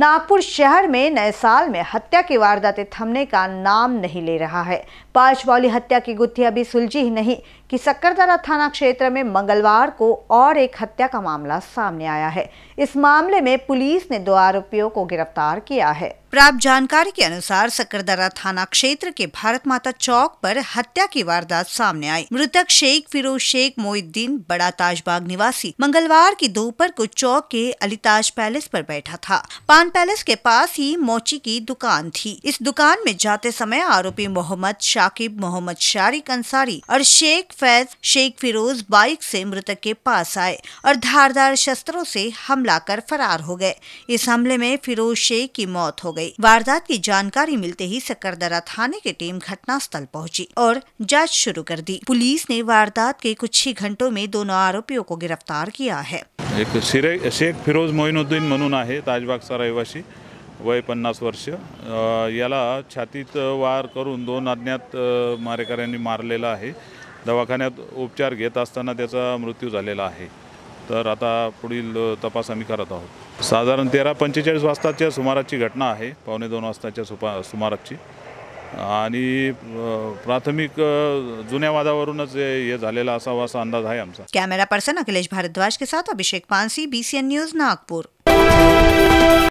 नागपुर शहर में नए साल में हत्या की वारदातें थमने का नाम नहीं ले रहा है वाली हत्या की गुत्थी अभी सुलझी ही नहीं कि सक्करदरा थाना क्षेत्र में मंगलवार को और एक हत्या का मामला सामने आया है इस मामले में पुलिस ने दो आरोपियों को गिरफ्तार किया है प्राप्त जानकारी के अनुसार सक्करदरा थाना क्षेत्र के भारत माता चौक पर हत्या की वारदात सामने आई मृतक शेख फिरोज शेख मोहिद्दीन बड़ा ताजबाग निवासी मंगलवार की दोपहर को चौक के अलीताज पैलेस पर बैठा था पान पैलेस के पास ही मोची की दुकान थी इस दुकान में जाते समय आरोपी मोहम्मद शाकिब मोहम्मद शारिक अंसारी और शेख फैज शेख फिरोज बाइक से मृतक के पास आए और धारदार शस्त्रों से हमला कर फरार हो गए इस हमले में फिरोज शेख की मौत हो गई वारदात की जानकारी मिलते ही सकरदरा थाने की टीम घटना स्थल पहुंची और जांच शुरू कर दी पुलिस ने वारदात के कुछ ही घंटों में दोनों आरोपियों को गिरफ्तार किया है एक शिरे शेख फिरोज मोईनुद्दीन म्हणून आहे ताजबागचा रहिवाशी वय पन्नास वर्ष याला छातीत वार करून दोन अज्ञात मारेकऱ्यांनी मारलेला आहे दवाखान्यात उपचार घेत असताना त्याचा मृत्यू झालेला आहे तर आता पुढील तपास आम्ही करत आहोत साधारण तेरा पंचेचाळीस वाजताच्या सुमाराची घटना आहे पावणे दोन वाजताच्या सुपा सुमाराची आणि प्राथमिक जुन्या वादावरूनच हे झालेला असावा असा अंदाज आहे आमचा कॅमेरा पर्सन अखिलेश भारद्वाज के साथ अभिषेक पानसी बीसीएन न्यूज नागपूर